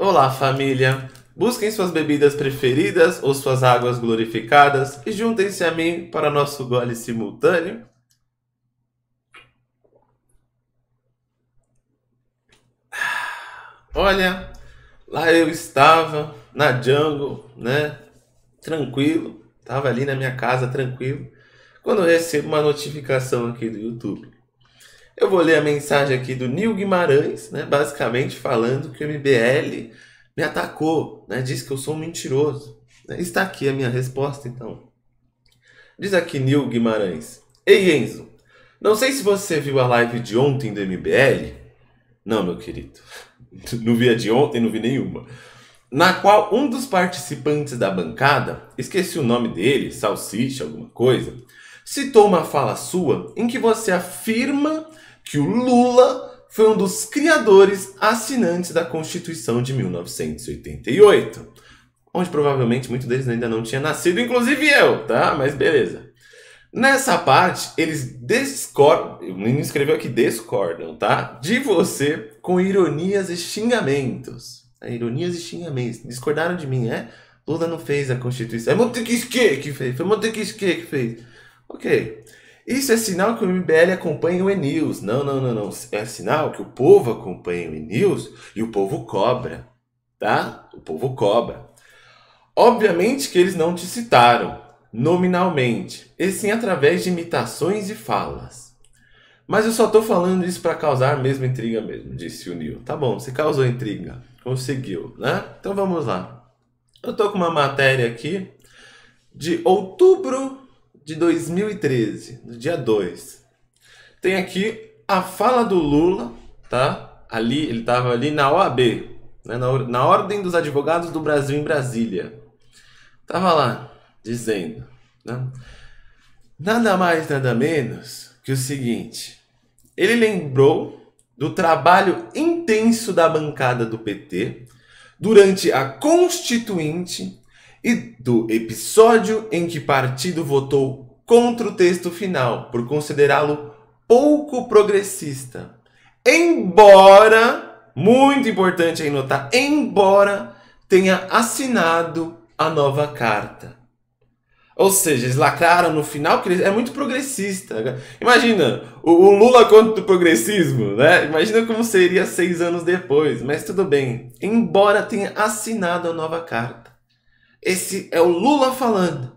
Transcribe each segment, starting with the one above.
Olá, família! Busquem suas bebidas preferidas ou suas águas glorificadas e juntem-se a mim para nosso gole simultâneo. Olha, lá eu estava na jungle, né? Tranquilo, estava ali na minha casa tranquilo, quando eu recebo uma notificação aqui do YouTube. Eu vou ler a mensagem aqui do Nil Guimarães, né, basicamente falando que o MBL me atacou, né, disse que eu sou um mentiroso. Né. Está aqui a minha resposta, então. Diz aqui Nil Guimarães: Ei Enzo, não sei se você viu a live de ontem do MBL. Não, meu querido, não vi a de ontem, não vi nenhuma. Na qual um dos participantes da bancada, esqueci o nome dele, Salsicha, alguma coisa, citou uma fala sua em que você afirma que o Lula foi um dos criadores assinantes da Constituição de 1988, onde provavelmente muitos deles ainda não tinham nascido, inclusive eu, tá? Mas beleza. Nessa parte, eles discordam, o menino escreveu aqui discordam, tá? De você com ironias e xingamentos. É, ironias e xingamentos. Discordaram de mim, é? Lula não fez a Constituição. É Montesquieu que fez. Foi Montesquieu que fez. Ok. Isso é sinal que o MBL acompanha o E-News. Não, não, não, não. É sinal que o povo acompanha o E-News e o povo cobra, tá? O povo cobra. Obviamente que eles não te citaram nominalmente, e sim através de imitações e falas. Mas eu só tô falando isso para causar mesmo intriga mesmo, disse o Neil. Tá bom, você causou intriga. Conseguiu, né? Então vamos lá. Eu tô com uma matéria aqui de outubro de 2013, no dia 2. Tem aqui a fala do Lula, tá? Ali, ele estava ali na OAB, né? na, na Ordem dos Advogados do Brasil em Brasília. Tava lá, dizendo, né? Nada mais, nada menos que o seguinte. Ele lembrou do trabalho intenso da bancada do PT durante a Constituinte e do episódio em que partido votou contra o texto final por considerá-lo pouco progressista. Embora, muito importante aí notar, embora tenha assinado a nova carta. Ou seja, eles lacraram no final que ele é muito progressista. Imagina, o, o, Lula contra o progressismo, né? Imagina como seria seis anos depois. Mas tudo bem, embora tenha assinado a nova carta. Esse é o Lula falando.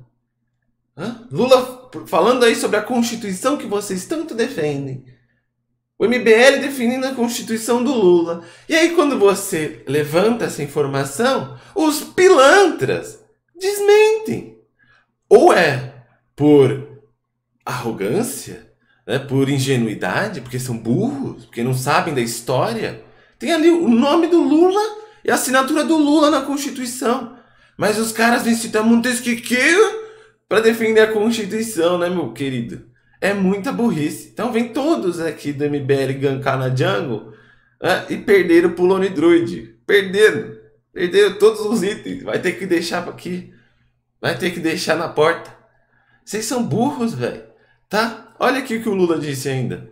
Hã? Lula falando aí sobre a Constituição que vocês tanto defendem. O MBL definindo a Constituição do Lula. E aí, quando você levanta essa informação, os pilantras desmentem. Ou é por arrogância, né, por ingenuidade, porque são burros, porque não sabem da história. Tem ali o nome do Lula e a assinatura do Lula na Constituição. Mas os caras incitam um desquiqueiro para defender a Constituição, né, meu querido? É muita burrice. Então vem todos aqui do MBL gankar na jungle né, e perderam pro Lone Druid. Perderam. Perderam todos os itens. Vai ter que deixar aqui. Vai ter que deixar na porta. Vocês são burros, velho. Tá? Olha aqui o que o Lula disse ainda.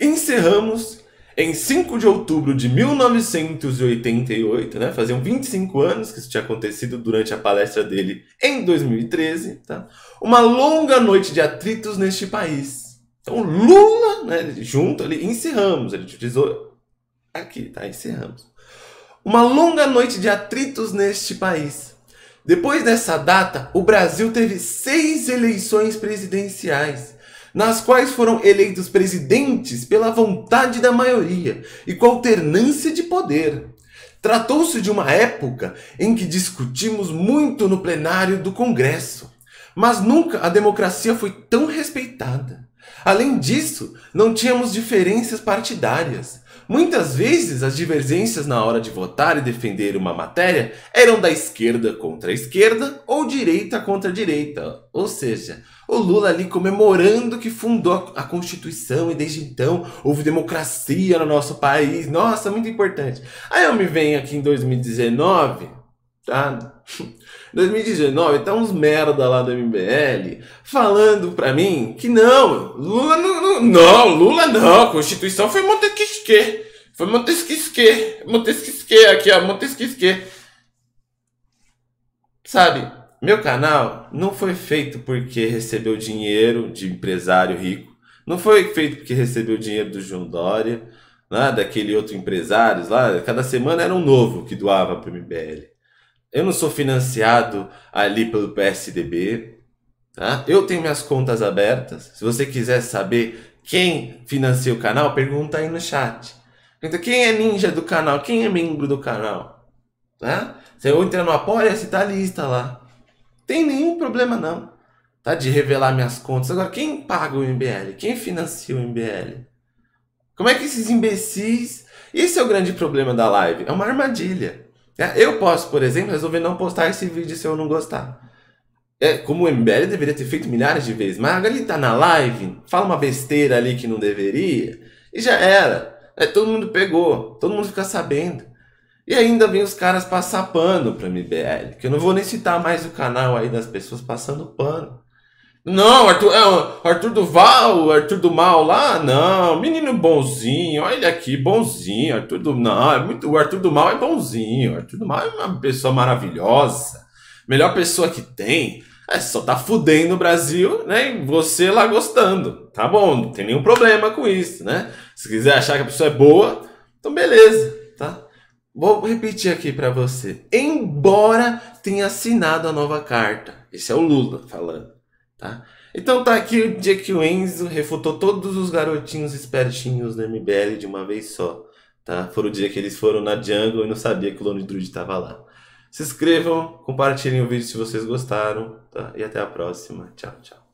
Encerramos em 5 de outubro de 1988, né, faziam 25 anos que isso tinha acontecido durante a palestra dele em 2013, tá? uma longa noite de atritos neste país. Então Lula, né, junto ali, encerramos, ele utilizou aqui, tá? Encerramos. Uma longa noite de atritos neste país. Depois dessa data, o Brasil teve seis eleições presidenciais nas quais foram eleitos presidentes pela vontade da maioria e com alternância de poder. Tratou-se de uma época em que discutimos muito no plenário do Congresso, mas nunca a democracia foi tão respeitada. Além disso, não tínhamos diferenças partidárias. Muitas vezes as divergências na hora de votar e defender uma matéria eram da esquerda contra a esquerda ou direita contra a direita. Ou seja, o Lula ali comemorando que fundou a Constituição e desde então houve democracia no nosso país. Nossa, muito importante. Aí eu me venho aqui em 2019 tá? 2019, tá uns merda lá do MBL falando pra mim que não, Lula não, não, não Lula não, a Constituição foi Montesquieu, foi Montesquieu, Montesquieu aqui, ó, Montesquieu. Sabe, meu canal não foi feito porque recebeu dinheiro de empresário rico, não foi feito porque recebeu dinheiro do João Dória, né, daquele outro empresário lá, cada semana era um novo que doava pro MBL. Eu não sou financiado ali pelo PSDB. Tá? Eu tenho minhas contas abertas. Se você quiser saber quem financia o canal, pergunta aí no chat. Então, quem é ninja do canal? Quem é membro do canal? Tá? eu entrar no Apoia, você tá lista lá. Tem nenhum problema não. Tá? De revelar minhas contas. Agora, quem paga o MBL? Quem financia o MBL? Como é que esses imbecis... Esse é o grande problema da live. É uma armadilha. É, eu posso, por exemplo, resolver não postar esse vídeo se eu não gostar. É, como o MBL deveria ter feito milhares de vezes, mas ele tá na live, fala uma besteira ali que não deveria, e já era. É, todo mundo pegou, todo mundo fica sabendo. E ainda vem os caras passar pano o MBL, que eu não vou nem citar mais o canal aí das pessoas passando pano. Não, Arthur, é, Arthur Duval, Arthur do Mal lá, não, menino bonzinho, olha aqui, bonzinho, Arthur do não, é muito, o Arthur do Mal é bonzinho, Arthur do Mal é uma pessoa maravilhosa, melhor pessoa que tem, é, só tá fudendo o Brasil, né, e você lá gostando, tá bom, não tem nenhum problema com isso, né, se quiser achar que a pessoa é boa, então beleza, tá? Vou repetir aqui para você, embora tenha assinado a nova carta, esse é o Lula falando Tá? Então tá aqui o dia que o Enzo refutou todos os garotinhos espertinhos do MBL de uma vez só. Tá? Foi o dia que eles foram na jungle e não sabia que o Lone Druid estava lá. Se inscrevam, compartilhem o vídeo se vocês gostaram. Tá? E até a próxima. Tchau, tchau.